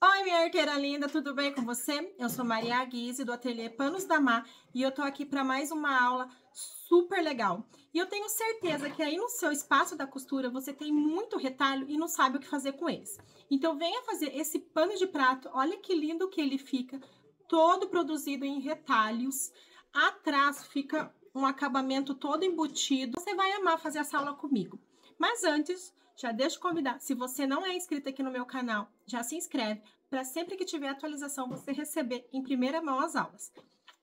Oi, minha arqueira linda, tudo bem com você? Eu sou Maria Aguise, do ateliê Panos da Mar e eu tô aqui para mais uma aula super legal. E eu tenho certeza que aí no seu espaço da costura você tem muito retalho e não sabe o que fazer com eles. Então venha fazer esse pano de prato, olha que lindo que ele fica, todo produzido em retalhos. Atrás fica um acabamento todo embutido. Você vai amar fazer essa aula comigo. Mas antes, já deixa convidar. Se você não é inscrito aqui no meu canal, já se inscreve para sempre que tiver atualização você receber em primeira mão as aulas.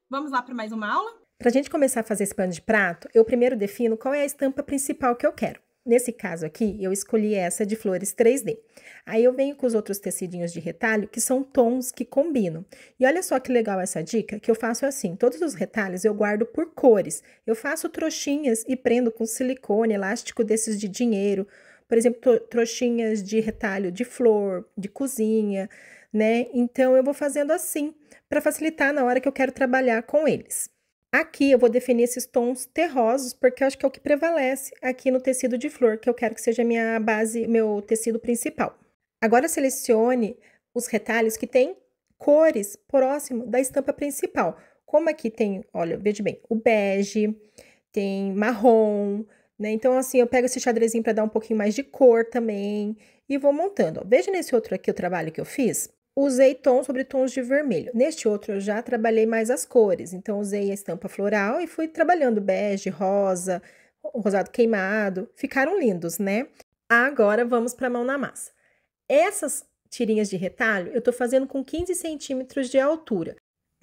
Vamos lá para mais uma aula? Para a gente começar a fazer esse pano de prato, eu primeiro defino qual é a estampa principal que eu quero. Nesse caso aqui, eu escolhi essa de flores 3D. Aí eu venho com os outros tecidinhos de retalho, que são tons que combinam. E olha só que legal essa dica, que eu faço assim, todos os retalhos eu guardo por cores. Eu faço trouxinhas e prendo com silicone, elástico desses de dinheiro, por exemplo, trouxinhas de retalho de flor, de cozinha, né? Então eu vou fazendo assim para facilitar na hora que eu quero trabalhar com eles. Aqui eu vou definir esses tons terrosos, porque eu acho que é o que prevalece aqui no tecido de flor, que eu quero que seja minha base, meu tecido principal. Agora selecione os retalhos que têm cores próximo da estampa principal. Como aqui tem, olha, veja bem, o bege, tem marrom, né? Então, assim, eu pego esse xadrezinho para dar um pouquinho mais de cor também e vou montando. veja nesse outro aqui o trabalho que eu fiz. Usei tons sobre tons de vermelho. Neste outro, eu já trabalhei mais as cores. Então, usei a estampa floral e fui trabalhando bege, rosa, rosado queimado. Ficaram lindos, né? Agora, vamos para a mão na massa. Essas tirinhas de retalho eu estou fazendo com 15 centímetros de altura.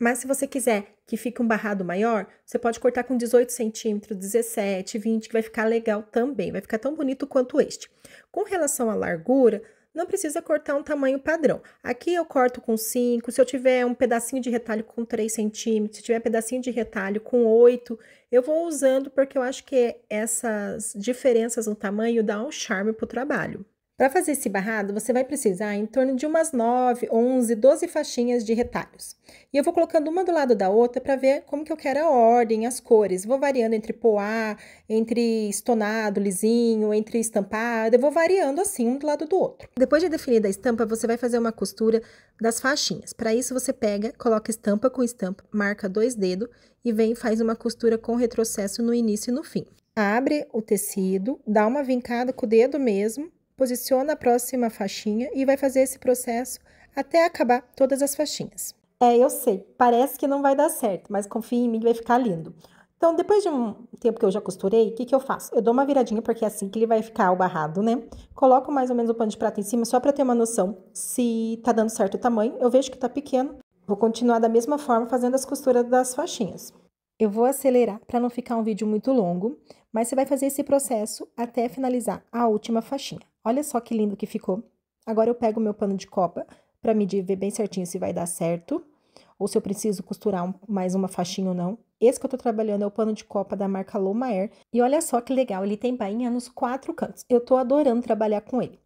Mas se você quiser que fique um barrado maior, você pode cortar com 18 centímetros, 17, 20, que vai ficar legal também. Vai ficar tão bonito quanto este. Com relação à largura, não precisa cortar um tamanho padrão. Aqui eu corto com 5, se eu tiver um pedacinho de retalho com 3 centímetros, se tiver pedacinho de retalho com 8, eu vou usando porque eu acho que essas diferenças no tamanho dão um charme para o trabalho. Para fazer esse barrado, você vai precisar em torno de umas 9, 11, 12 faixinhas de retalhos. E eu vou colocando uma do lado da outra para ver como que eu quero a ordem, as cores. Vou variando entre poá, entre estonado, lisinho, entre estampado. Eu vou variando assim, um do lado do outro. Depois de definida a estampa, você vai fazer uma costura das faixinhas. Para isso, você pega, coloca estampa com estampa, marca dois dedos e vem e faz uma costura com retrocesso no início e no fim. Abre o tecido, dá uma vincada com o dedo mesmo posiciona a próxima faixinha e vai fazer esse processo até acabar todas as faixinhas. É, eu sei, parece que não vai dar certo, mas confia em mim vai ficar lindo. Então, depois de um tempo que eu já costurei, o que, que eu faço? Eu dou uma viradinha, porque é assim que ele vai ficar o barrado, né? Coloco mais ou menos o pano de prata em cima, só para ter uma noção se tá dando certo o tamanho. Eu vejo que tá pequeno, vou continuar da mesma forma fazendo as costuras das faixinhas. Eu vou acelerar para não ficar um vídeo muito longo, mas você vai fazer esse processo até finalizar a última faixinha. Olha só que lindo que ficou. Agora eu pego o meu pano de copa para medir e ver bem certinho se vai dar certo ou se eu preciso costurar um, mais uma faixinha ou não. Esse que eu tô trabalhando é o pano de copa da marca Lomaer. E olha só que legal, ele tem bainha nos quatro cantos. Eu tô adorando trabalhar com ele.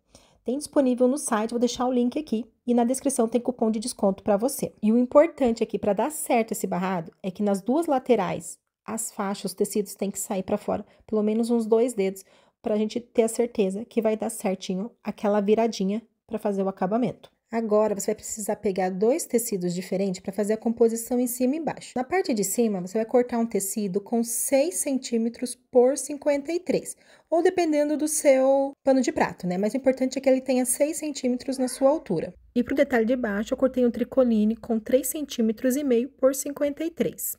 Tem disponível no site, vou deixar o link aqui e na descrição tem cupom de desconto para você. E o importante aqui para dar certo esse barrado é que nas duas laterais as faixas, os tecidos têm que sair para fora, pelo menos uns dois dedos, para a gente ter a certeza que vai dar certinho aquela viradinha para fazer o acabamento. Agora, você vai precisar pegar dois tecidos diferentes para fazer a composição em cima e embaixo. Na parte de cima, você vai cortar um tecido com 6 centímetros por 53, ou dependendo do seu pano de prato, né? Mas o importante é que ele tenha 6 centímetros na sua altura. E para o detalhe de baixo, eu cortei um tricoline com 3 centímetros e meio por 53.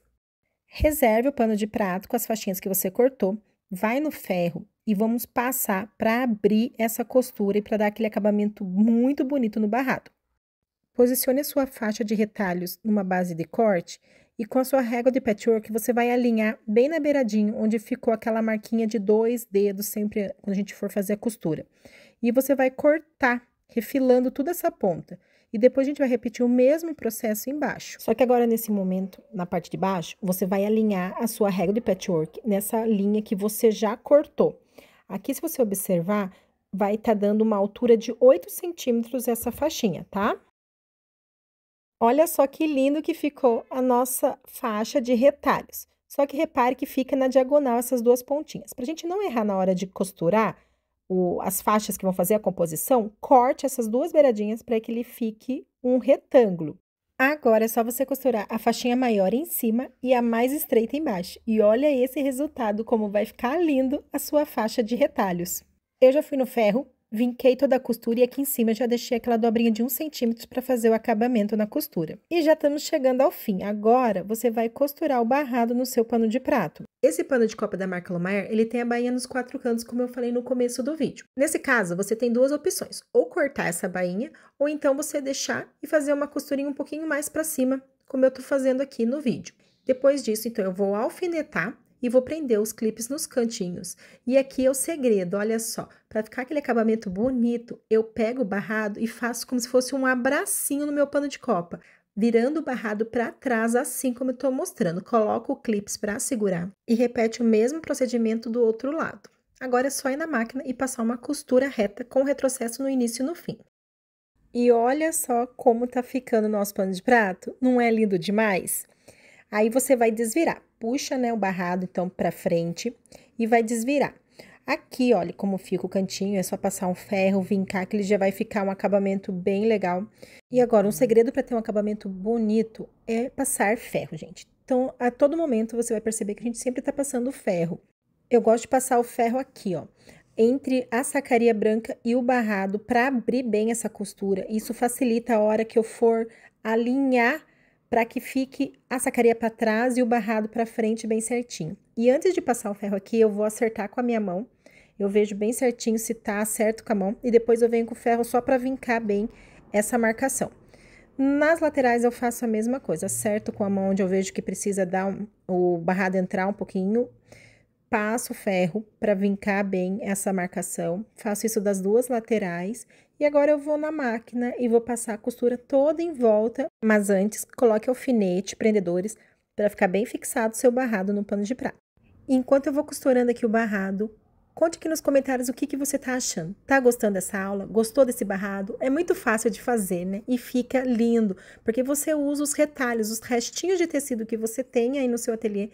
Reserve o pano de prato com as faixinhas que você cortou, vai no ferro e vamos passar para abrir essa costura e para dar aquele acabamento muito bonito no barrado. Posicione a sua faixa de retalhos numa base de corte e com a sua régua de patchwork você vai alinhar bem na beiradinha onde ficou aquela marquinha de dois dedos sempre quando a gente for fazer a costura. E você vai cortar, refilando toda essa ponta. E depois a gente vai repetir o mesmo processo embaixo. Só que agora, nesse momento, na parte de baixo, você vai alinhar a sua régua de patchwork nessa linha que você já cortou. Aqui, se você observar, vai estar tá dando uma altura de 8 centímetros essa faixinha, tá? Olha só que lindo que ficou a nossa faixa de retalhos. Só que repare que fica na diagonal essas duas pontinhas. Para a gente não errar na hora de costurar, o, as faixas que vão fazer a composição, corte essas duas beiradinhas para que ele fique um retângulo. Agora é só você costurar a faixinha maior em cima e a mais estreita embaixo. E olha esse resultado, como vai ficar lindo a sua faixa de retalhos. Eu já fui no ferro, vinquei toda a costura e aqui em cima já deixei aquela dobrinha de um centímetro para fazer o acabamento na costura. E já estamos chegando ao fim. Agora você vai costurar o barrado no seu pano de prato. Esse pano de copa da marca Lomar, ele tem a bainha nos quatro cantos, como eu falei no começo do vídeo. Nesse caso, você tem duas opções, ou cortar essa bainha, ou então você deixar e fazer uma costurinha um pouquinho mais para cima, como eu tô fazendo aqui no vídeo. Depois disso, então, eu vou alfinetar e vou prender os clipes nos cantinhos. E aqui é o segredo, olha só. Para ficar aquele acabamento bonito, eu pego o barrado e faço como se fosse um abracinho no meu pano de copa virando o barrado para trás, assim como eu estou mostrando. coloca o clips para segurar e repete o mesmo procedimento do outro lado. Agora é só ir na máquina e passar uma costura reta com retrocesso no início e no fim. E olha só como tá ficando o nosso pano de prato, não é lindo demais? Aí você vai desvirar, puxa né, o barrado então para frente e vai desvirar. Aqui, olha como fica o cantinho, é só passar um ferro, vincar, que ele já vai ficar um acabamento bem legal. E agora, um segredo para ter um acabamento bonito é passar ferro, gente. Então, a todo momento você vai perceber que a gente sempre está passando ferro. Eu gosto de passar o ferro aqui, ó, entre a sacaria branca e o barrado para abrir bem essa costura. Isso facilita a hora que eu for alinhar para que fique a sacaria para trás e o barrado para frente bem certinho. E antes de passar o ferro aqui, eu vou acertar com a minha mão eu vejo bem certinho se tá certo com a mão e depois eu venho com o ferro só para vincar bem essa marcação. Nas laterais eu faço a mesma coisa, certo com a mão onde eu vejo que precisa dar um, o barrado entrar um pouquinho, passo o ferro para vincar bem essa marcação, faço isso das duas laterais e agora eu vou na máquina e vou passar a costura toda em volta, mas antes coloque alfinete, prendedores, para ficar bem fixado o seu barrado no pano de prata. Enquanto eu vou costurando aqui o barrado, Conte aqui nos comentários o que, que você está achando. Tá gostando dessa aula? Gostou desse barrado? É muito fácil de fazer, né? E fica lindo, porque você usa os retalhos, os restinhos de tecido que você tem aí no seu ateliê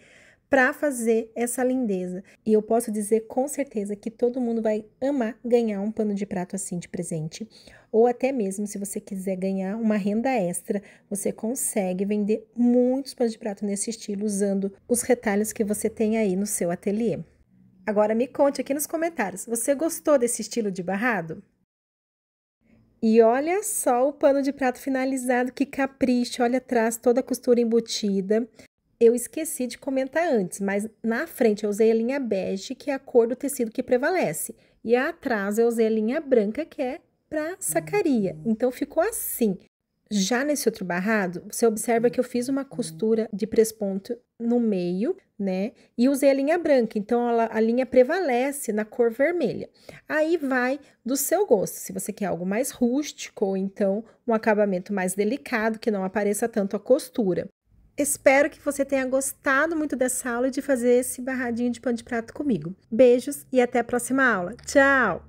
para fazer essa lindeza. E eu posso dizer com certeza que todo mundo vai amar ganhar um pano de prato assim de presente. Ou até mesmo se você quiser ganhar uma renda extra, você consegue vender muitos panos de prato nesse estilo usando os retalhos que você tem aí no seu ateliê. Agora me conte aqui nos comentários, você gostou desse estilo de barrado? E olha só o pano de prato finalizado, que capricho! Olha atrás, toda a costura embutida. Eu esqueci de comentar antes, mas na frente eu usei a linha bege, que é a cor do tecido que prevalece. E atrás eu usei a linha branca, que é para sacaria. Então ficou assim. Já nesse outro barrado, você observa que eu fiz uma uhum. costura de presponto no meio, né? E usei a linha branca, então ela, a linha prevalece na cor vermelha. Aí vai do seu gosto, se você quer algo mais rústico ou então um acabamento mais delicado, que não apareça tanto a costura. Espero que você tenha gostado muito dessa aula e de fazer esse barradinho de pão de prato comigo. Beijos e até a próxima aula. Tchau!